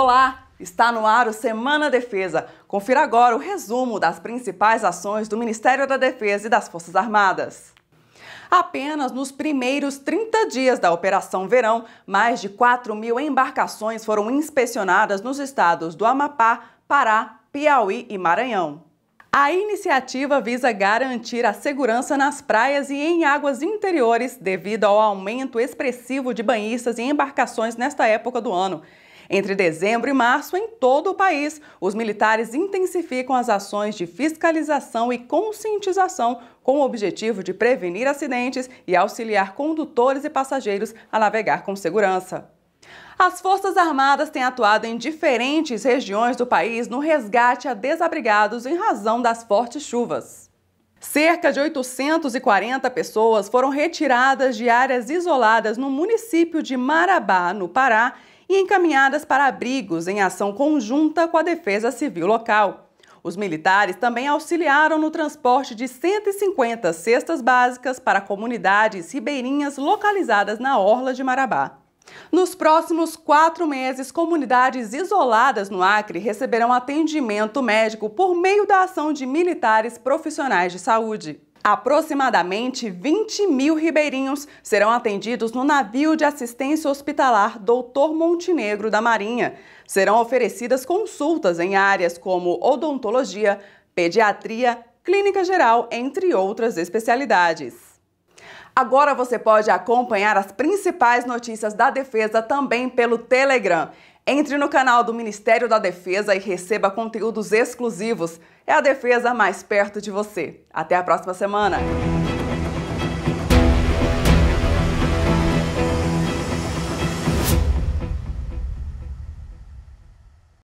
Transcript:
Olá, está no ar o Semana Defesa. Confira agora o resumo das principais ações do Ministério da Defesa e das Forças Armadas. Apenas nos primeiros 30 dias da Operação Verão, mais de 4 mil embarcações foram inspecionadas nos estados do Amapá, Pará, Piauí e Maranhão. A iniciativa visa garantir a segurança nas praias e em águas interiores devido ao aumento expressivo de banhistas e embarcações nesta época do ano. Entre dezembro e março, em todo o país, os militares intensificam as ações de fiscalização e conscientização com o objetivo de prevenir acidentes e auxiliar condutores e passageiros a navegar com segurança. As Forças Armadas têm atuado em diferentes regiões do país no resgate a desabrigados em razão das fortes chuvas. Cerca de 840 pessoas foram retiradas de áreas isoladas no município de Marabá, no Pará, e encaminhadas para abrigos em ação conjunta com a Defesa Civil local. Os militares também auxiliaram no transporte de 150 cestas básicas para comunidades ribeirinhas localizadas na Orla de Marabá. Nos próximos quatro meses, comunidades isoladas no Acre receberão atendimento médico por meio da ação de militares profissionais de saúde. Aproximadamente 20 mil ribeirinhos serão atendidos no navio de assistência hospitalar Doutor Montenegro da Marinha. Serão oferecidas consultas em áreas como odontologia, pediatria, clínica geral, entre outras especialidades. Agora você pode acompanhar as principais notícias da defesa também pelo Telegram. Entre no canal do Ministério da Defesa e receba conteúdos exclusivos. É a defesa mais perto de você. Até a próxima semana!